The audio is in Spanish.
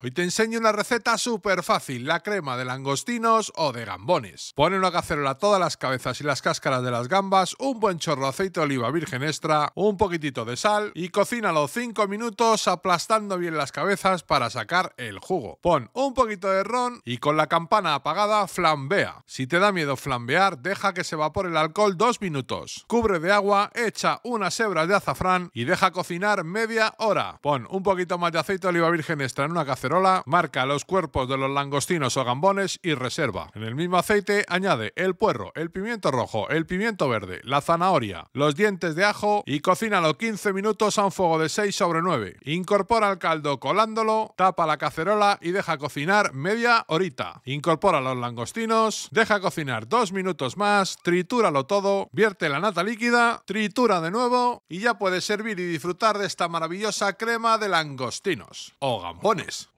Hoy te enseño una receta súper fácil, la crema de langostinos o de gambones. Pon en una cacerola todas las cabezas y las cáscaras de las gambas, un buen chorro de aceite de oliva virgen extra, un poquitito de sal y cocínalo 5 minutos aplastando bien las cabezas para sacar el jugo. Pon un poquito de ron y con la campana apagada flambea. Si te da miedo flambear, deja que se evapore el alcohol 2 minutos. Cubre de agua, echa unas hebras de azafrán y deja cocinar media hora. Pon un poquito más de aceite de oliva virgen extra en una cacerola marca los cuerpos de los langostinos o gambones y reserva. En el mismo aceite añade el puerro, el pimiento rojo, el pimiento verde, la zanahoria, los dientes de ajo y cocínalo 15 minutos a un fuego de 6 sobre 9. Incorpora el caldo colándolo, tapa la cacerola y deja cocinar media horita. Incorpora los langostinos, deja cocinar 2 minutos más, tritúralo todo, vierte la nata líquida, tritura de nuevo y ya puedes servir y disfrutar de esta maravillosa crema de langostinos o gambones.